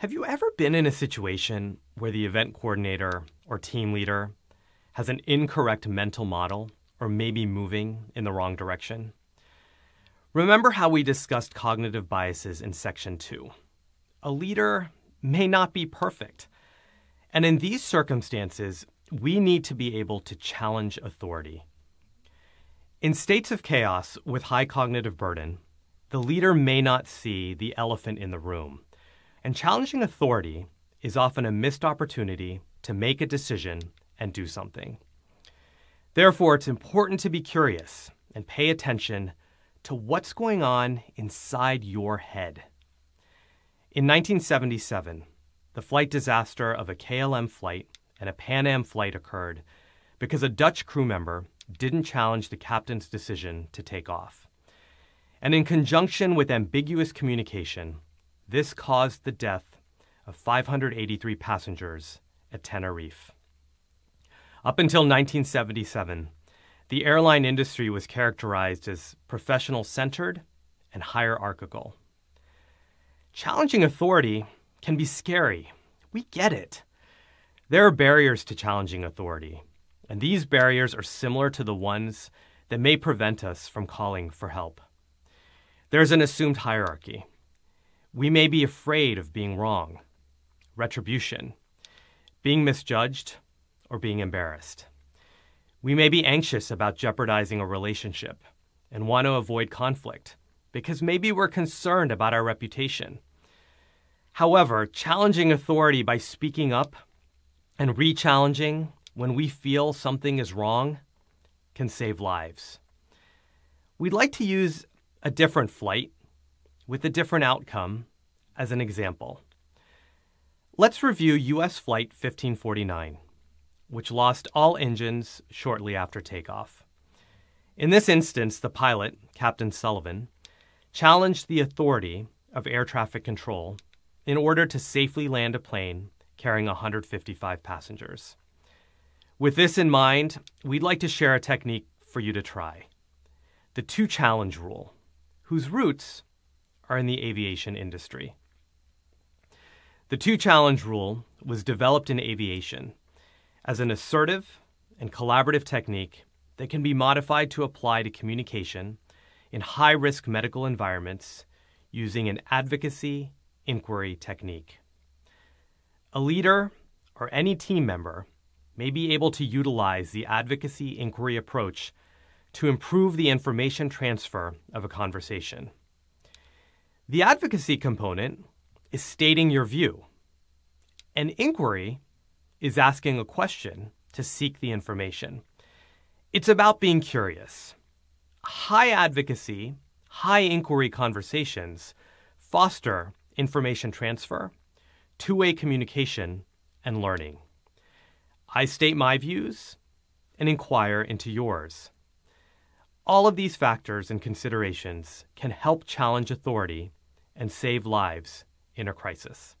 Have you ever been in a situation where the event coordinator or team leader has an incorrect mental model or maybe moving in the wrong direction? Remember how we discussed cognitive biases in section two. A leader may not be perfect. And in these circumstances, we need to be able to challenge authority. In states of chaos with high cognitive burden, the leader may not see the elephant in the room and challenging authority is often a missed opportunity to make a decision and do something. Therefore, it's important to be curious and pay attention to what's going on inside your head. In 1977, the flight disaster of a KLM flight and a Pan Am flight occurred because a Dutch crew member didn't challenge the captain's decision to take off. And in conjunction with ambiguous communication, this caused the death of 583 passengers at Tenerife. Up until 1977, the airline industry was characterized as professional centered and hierarchical. Challenging authority can be scary. We get it. There are barriers to challenging authority, and these barriers are similar to the ones that may prevent us from calling for help. There's an assumed hierarchy. We may be afraid of being wrong, retribution, being misjudged, or being embarrassed. We may be anxious about jeopardizing a relationship and want to avoid conflict because maybe we're concerned about our reputation. However, challenging authority by speaking up and re challenging when we feel something is wrong can save lives. We'd like to use a different flight with a different outcome as an example. Let's review U.S. Flight 1549, which lost all engines shortly after takeoff. In this instance, the pilot, Captain Sullivan, challenged the authority of air traffic control in order to safely land a plane carrying 155 passengers. With this in mind, we'd like to share a technique for you to try the two challenge rule, whose roots are in the aviation industry. The two challenge rule was developed in aviation as an assertive and collaborative technique that can be modified to apply to communication in high risk medical environments using an advocacy inquiry technique. A leader or any team member may be able to utilize the advocacy inquiry approach to improve the information transfer of a conversation. The advocacy component is stating your view. An inquiry is asking a question to seek the information. It's about being curious. High advocacy, high inquiry conversations foster information transfer, two way communication, and learning. I state my views and inquire into yours. All of these factors and considerations can help challenge authority and save lives in a crisis.